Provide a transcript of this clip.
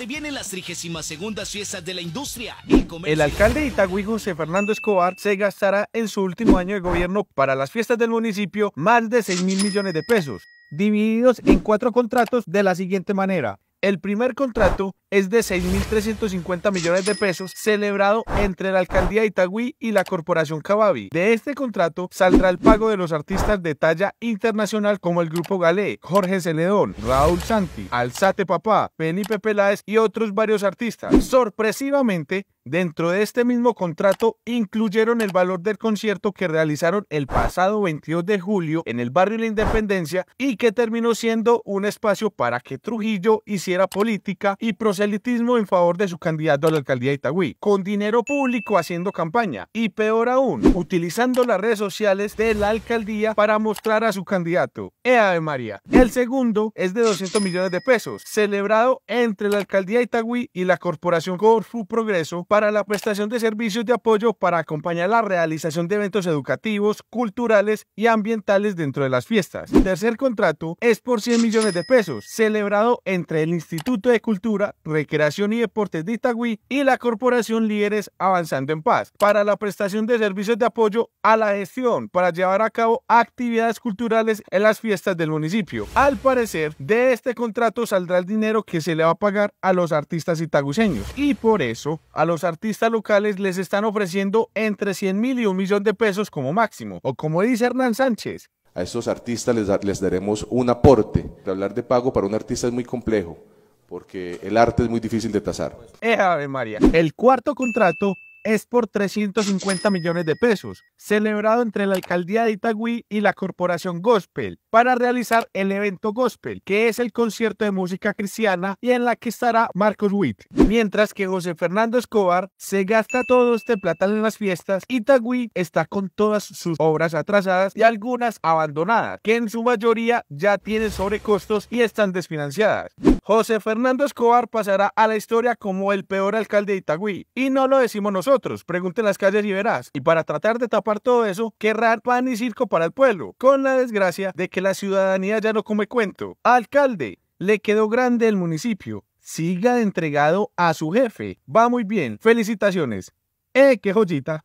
se vienen las 32 fiestas de la industria. El, el alcalde de Itagüí, José Fernando Escobar, se gastará en su último año de gobierno para las fiestas del municipio más de 6 mil millones de pesos, divididos en cuatro contratos de la siguiente manera. El primer contrato es de 6.350 millones de pesos celebrado entre la alcaldía de Itagüí y la corporación Cabavi. De este contrato saldrá el pago de los artistas de talla internacional como el grupo Galé, Jorge Celedón, Raúl Santi, Alzate Papá, Felipe Peláez y otros varios artistas. Sorpresivamente, Dentro de este mismo contrato incluyeron el valor del concierto que realizaron el pasado 22 de julio en el barrio La Independencia y que terminó siendo un espacio para que Trujillo hiciera política y proselitismo en favor de su candidato a la alcaldía de Itagüí, con dinero público haciendo campaña y peor aún, utilizando las redes sociales de la alcaldía para mostrar a su candidato. Ea eh, de María. El segundo es de 200 millones de pesos, celebrado entre la alcaldía de Itagüí y la corporación Corfu Progreso para la prestación de servicios de apoyo para acompañar la realización de eventos educativos, culturales y ambientales dentro de las fiestas. El tercer contrato es por 100 millones de pesos, celebrado entre el Instituto de Cultura, Recreación y Deportes de Itagüí y la Corporación Líderes Avanzando en Paz, para la prestación de servicios de apoyo a la gestión para llevar a cabo actividades culturales en las fiestas del municipio. Al parecer, de este contrato saldrá el dinero que se le va a pagar a los artistas itagüiseños y por eso a los artistas locales les están ofreciendo entre 100 mil y un millón de pesos como máximo, o como dice Hernán Sánchez. A estos artistas les, daremos un aporte. Hablar de pago para un artista es muy complejo, porque el arte es muy difícil de tasar. Eh, María. El cuarto contrato es por 350 millones de pesos, celebrado entre la alcaldía de Itagüí y la corporación Gospel, para realizar el evento Gospel, que es el concierto de música cristiana y en la que estará Marcos Witt. Mientras que José Fernando Escobar se gasta todo este plata en las fiestas, Itagüí está con todas sus obras atrasadas y algunas abandonadas, que en su mayoría ya tienen sobrecostos y están desfinanciadas. José Fernando Escobar pasará a la historia como el peor alcalde de Itagüí, y no lo decimos nosotros otros. en las calles y verás. Y para tratar de tapar todo eso, querrán pan y circo para el pueblo, con la desgracia de que la ciudadanía ya no come cuento. Alcalde, le quedó grande el municipio. Siga entregado a su jefe. Va muy bien. Felicitaciones. ¡Eh, qué joyita!